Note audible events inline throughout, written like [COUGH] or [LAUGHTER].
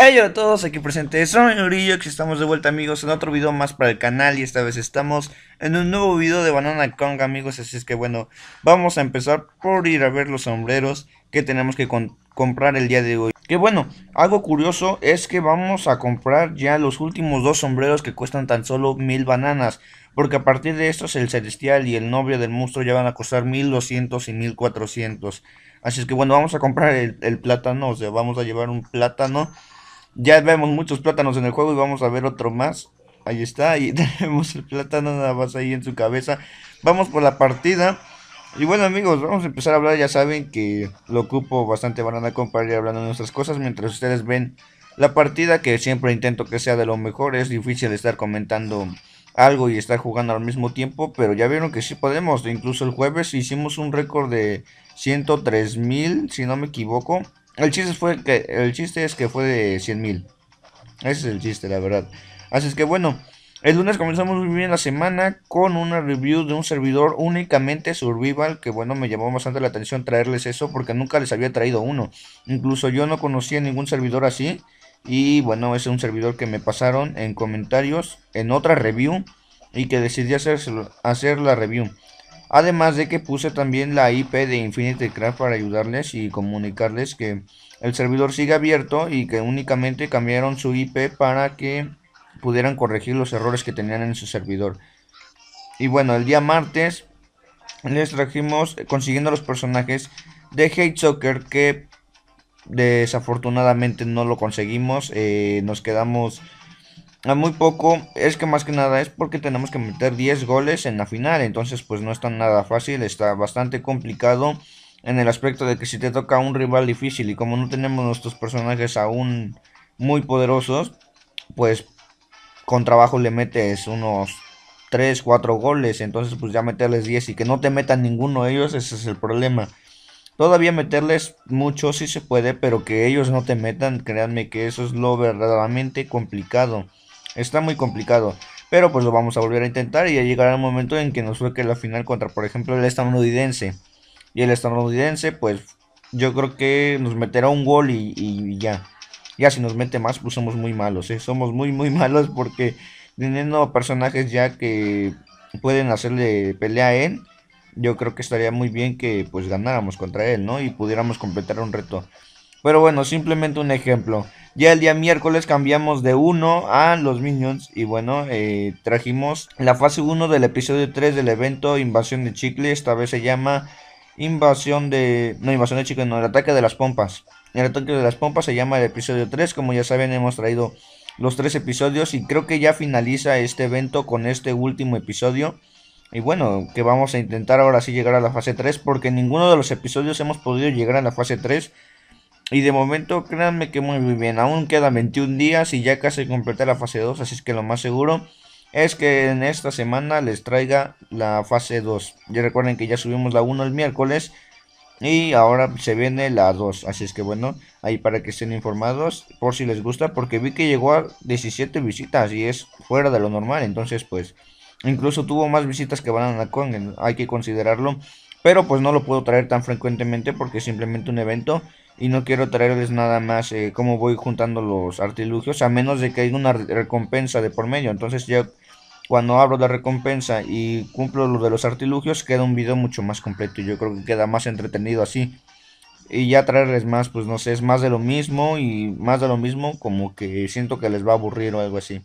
Hey a todos, aquí presentes, soy Urillo que estamos de vuelta amigos en otro video más para el canal y esta vez estamos en un nuevo video de Banana Kong amigos, así es que bueno, vamos a empezar por ir a ver los sombreros que tenemos que comprar el día de hoy. Que bueno, algo curioso es que vamos a comprar ya los últimos dos sombreros que cuestan tan solo mil bananas, porque a partir de estos el celestial y el novio del monstruo ya van a costar 1200 y 1400. Así es que bueno, vamos a comprar el, el plátano, o sea, vamos a llevar un plátano ya vemos muchos plátanos en el juego y vamos a ver otro más. Ahí está, ahí [LAUGHS] tenemos el plátano nada más ahí en su cabeza. Vamos por la partida. Y bueno amigos, vamos a empezar a hablar, ya saben que lo ocupo bastante banana Y hablando de nuestras cosas mientras ustedes ven la partida que siempre intento que sea de lo mejor, es difícil estar comentando algo y estar jugando al mismo tiempo, pero ya vieron que sí podemos, incluso el jueves hicimos un récord de 103 mil, si no me equivoco, el chiste, fue que, el chiste es que fue de 100 mil. Ese es el chiste, la verdad. Así es que bueno, el lunes comenzamos muy bien la semana con una review de un servidor únicamente Survival, que bueno, me llamó bastante la atención traerles eso porque nunca les había traído uno. Incluso yo no conocía ningún servidor así. Y bueno, es un servidor que me pasaron en comentarios en otra review y que decidí hacer, hacer la review. Además de que puse también la IP de Infinity Craft para ayudarles y comunicarles que el servidor sigue abierto y que únicamente cambiaron su IP para que pudieran corregir los errores que tenían en su servidor. Y bueno, el día martes les trajimos consiguiendo los personajes de Hate Soccer que desafortunadamente no lo conseguimos. Eh, nos quedamos muy poco es que más que nada es porque tenemos que meter 10 goles en la final. Entonces pues no está nada fácil, está bastante complicado en el aspecto de que si te toca un rival difícil y como no tenemos nuestros personajes aún muy poderosos, pues con trabajo le metes unos 3, 4 goles, entonces pues ya meterles 10 y que no te metan ninguno de ellos, ese es el problema. Todavía meterles mucho si se puede, pero que ellos no te metan, créanme que eso es lo verdaderamente complicado. Está muy complicado. Pero pues lo vamos a volver a intentar y ya llegará el momento en que nos que la final contra, por ejemplo, el estadounidense. Y el estadounidense, pues yo creo que nos meterá un gol y, ya. Ya si nos mete más, pues somos muy malos, ¿eh? Somos muy, muy [LAUGHS] malos porque teniendo personajes ya que pueden hacerle pelea a él, yo creo que estaría muy bien que pues ganáramos contra él, ¿no? Y pudiéramos completar un reto. Pero bueno, simplemente un ejemplo. Ya el día miércoles cambiamos de 1 a los Minions y bueno, eh, trajimos la fase 1 del episodio 3 del evento Invasión de Chicle. Esta vez se llama Invasión de... No, Invasión de Chicle, no, el ataque de las pompas. El ataque de las pompas se llama el episodio 3. Como ya saben, hemos traído los tres episodios y creo que ya finaliza este evento con este último episodio. Y bueno, que vamos a intentar ahora sí llegar a la fase 3 porque en ninguno de los episodios hemos podido llegar a la fase 3. Y de momento créanme que muy bien, aún quedan 21 días y ya casi completa la fase 2, así es que lo más seguro es que en esta semana les traiga la fase 2. Ya recuerden que ya subimos la 1 el miércoles y ahora se viene la 2, así es que bueno, ahí para que estén informados por si les gusta, porque vi que llegó a 17 visitas y es fuera de lo normal, entonces pues incluso tuvo más visitas que van a con hay que considerarlo pero pues no lo puedo traer tan frecuentemente porque es simplemente un evento. Y no quiero traerles nada más como eh, cómo voy juntando los artilugios. A menos de que haya una recompensa de por medio. Entonces ya cuando abro la recompensa y cumplo lo de los artilugios. Queda un video mucho más completo. Y yo creo que queda más entretenido así. Y ya traerles más, pues no sé, es más de lo mismo. Y más de lo mismo como que siento que les va a aburrir o algo así.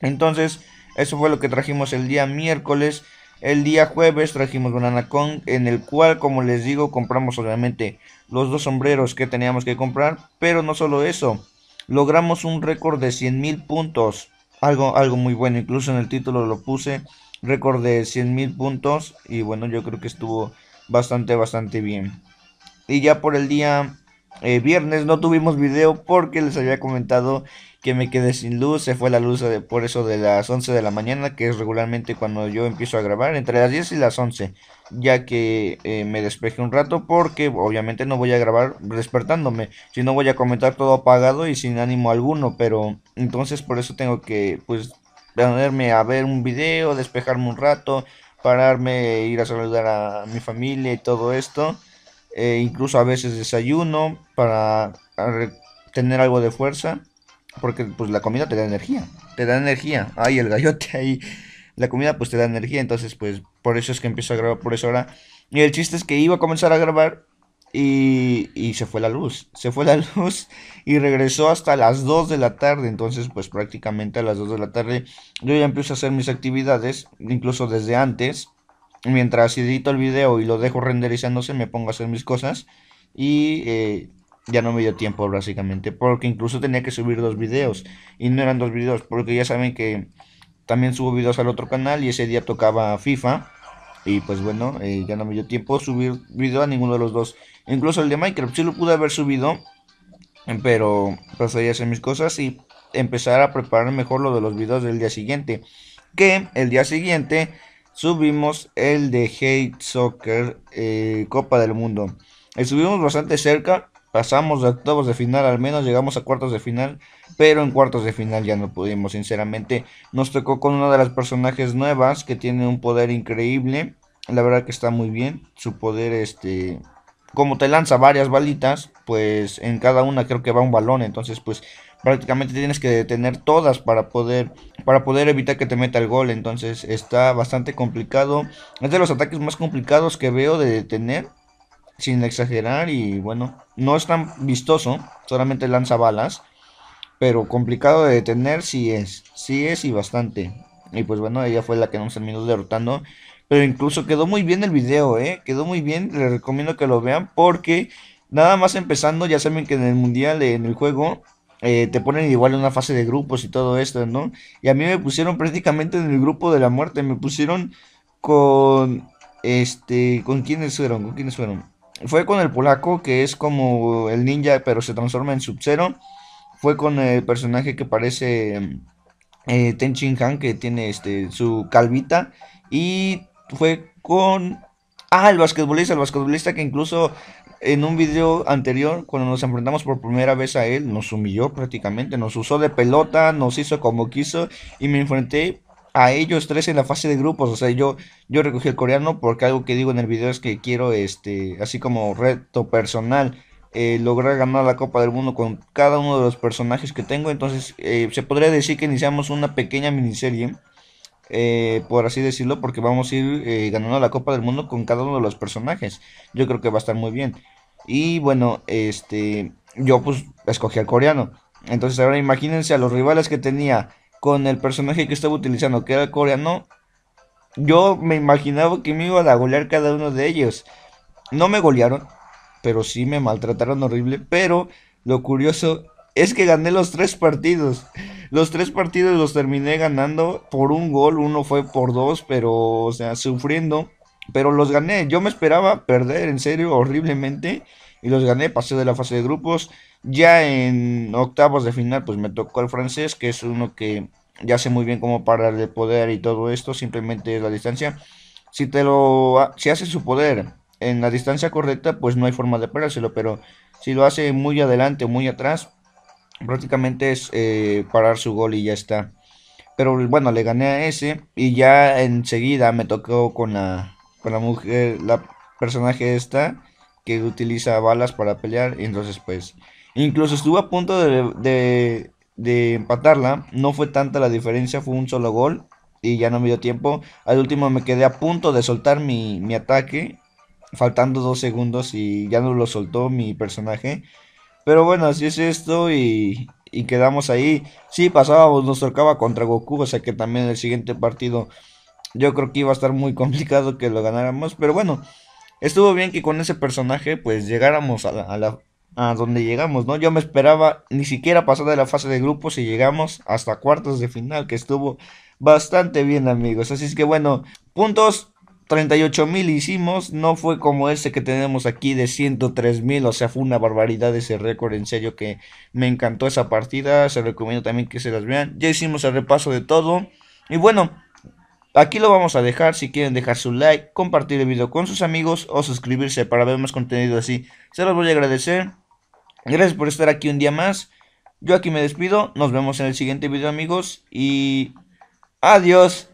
Entonces, eso fue lo que trajimos el día miércoles. El día jueves trajimos un anacón en el cual, como les digo, compramos obviamente los dos sombreros que teníamos que comprar. Pero no solo eso, logramos un récord de 100.000 puntos. Algo, algo muy bueno, incluso en el título lo puse, récord de 100.000 puntos. Y bueno, yo creo que estuvo bastante, bastante bien. Y ya por el día eh, viernes no tuvimos video porque les había comentado que me quedé sin luz, se fue la luz por eso de las 11 de la mañana, que es regularmente cuando yo empiezo a grabar, entre las 10 y las 11, ya que eh, me despeje un rato porque obviamente no voy a grabar despertándome, si no voy a comentar todo apagado y sin ánimo alguno, pero entonces por eso tengo que pues ponerme a ver un video, despejarme un rato, pararme, e ir a saludar a mi familia y todo esto. Eh, incluso a veces desayuno para tener algo de fuerza, porque pues la comida te da energía, te da energía, Ahí el gallote [LAUGHS] ahí, la comida pues te da energía, entonces pues por eso es que empiezo a grabar por esa hora. Y el chiste es que iba a comenzar a grabar y, y, se fue la luz, se fue la [LAUGHS] luz y regresó hasta las 2 de la tarde, entonces pues prácticamente a las 2 de la tarde yo ya empiezo a hacer mis actividades, incluso desde antes, mientras edito el video y lo dejo renderizándose, me pongo a hacer mis cosas y eh, ya no me dio tiempo básicamente, porque incluso tenía que subir dos videos y no eran dos videos, porque ya saben que también subo videos al otro canal y ese día tocaba FIFA y pues bueno, eh, ya no me dio tiempo subir video a ninguno de los dos, incluso el de Minecraft sí lo pude haber subido, pero pues, a hacer mis cosas y empezar a preparar mejor lo de los videos del día siguiente, que el día siguiente subimos el de Hate Soccer eh, Copa del Mundo. Estuvimos eh, bastante cerca, pasamos de octavos de final, al menos llegamos a cuartos de final, pero en cuartos de final ya no pudimos, sinceramente. Nos tocó con una de las personajes nuevas que tiene un poder increíble. La verdad que está muy bien. Su poder, este. Como te lanza varias balitas, pues en cada una creo que va un balón. Entonces, pues prácticamente tienes que detener todas para poder para poder evitar que te meta el gol entonces está bastante complicado es de los ataques más complicados que veo de detener sin exagerar y bueno no es tan vistoso solamente lanza balas pero complicado de detener sí es sí es y bastante y pues bueno ella fue la que nos terminó derrotando pero incluso quedó muy bien el video ¿eh? quedó muy bien les recomiendo que lo vean porque Nada más empezando, ya saben que en el mundial, en el juego, eh, te ponen igual en una fase de grupos y todo esto, ¿no? Y a mí me pusieron prácticamente en el grupo de la muerte, me pusieron con, este, ¿con quiénes fueron? ¿Con quiénes fueron? Fue con el polaco, que es como el ninja, pero se transforma en Sub-Zero. Fue con el personaje que parece eh, Han, que tiene este, su calvita. Y fue con Ah, el basquetbolista, el basquetbolista que incluso en un video anterior, cuando nos enfrentamos por primera vez a él, nos humilló prácticamente, nos usó de pelota, nos hizo como quiso y me enfrenté a ellos tres en la fase de grupos. O sea, yo, yo recogí el coreano porque algo que digo en el video es que quiero, este, así como reto personal, eh, lograr ganar la Copa del Mundo con cada uno de los personajes que tengo. Entonces, eh, se podría decir que iniciamos una pequeña miniserie eh, por así decirlo, porque vamos a ir eh, ganando la Copa del Mundo con cada uno de los personajes. Yo creo que va a estar muy bien. Y bueno, este, yo pues escogí al coreano. Entonces ahora imagínense a los rivales que tenía con el personaje que estaba utilizando, que era el coreano. Yo me imaginaba que me iba a golear cada uno de ellos. No me golearon, pero sí me maltrataron horrible. Pero lo curioso es que gané los tres partidos. Los tres partidos los terminé ganando por un gol, uno fue por dos, pero, o sea, sufriendo. Pero los gané, yo me esperaba perder, en serio, horriblemente. Y los gané, pasé de la fase de grupos. Ya en octavos de final, pues me tocó el francés, que es uno que ya sé muy bien cómo parar de poder y todo esto, simplemente es la distancia. Si te lo si hace su poder en la distancia correcta, pues no hay forma de parárselo, pero si lo hace muy adelante o muy atrás, prácticamente es eh, parar su gol y ya está. Pero pues, bueno, le gané a ese y ya enseguida me tocó con la, la mujer, la personaje esta que utiliza balas para pelear. Y entonces pues, incluso estuve a punto de, de, de empatarla. No fue tanta la diferencia, fue un solo gol y ya no me dio tiempo. Al último me quedé a punto de soltar mi, mi ataque, faltando dos segundos y ya no lo soltó mi personaje. Pero bueno, así es esto y, quedamos ahí. Sí, pasábamos, nos tocaba contra Goku, o sea que también el siguiente partido yo creo que iba a estar muy [LAUGHS] complicado que lo ganáramos. Pero bueno, estuvo bien que con ese personaje pues llegáramos a, la, a, a donde llegamos, ¿no? Yo me esperaba ni siquiera pasar de la fase de grupos y llegamos hasta cuartos de final, que estuvo bastante bien amigos. Así es que bueno, puntos 38.000 mil hicimos, no fue como ese que tenemos aquí de 103 mil, o sea, fue una barbaridad ese récord, en serio que me encantó esa partida, se recomiendo también que se las vean, ya hicimos el repaso de todo, y bueno, aquí lo vamos a dejar, si quieren dejar su like, compartir el video con sus amigos o suscribirse para ver más contenido así, se los voy a agradecer, gracias por estar aquí un día más, yo aquí me despido, nos vemos en el siguiente video amigos, y adiós.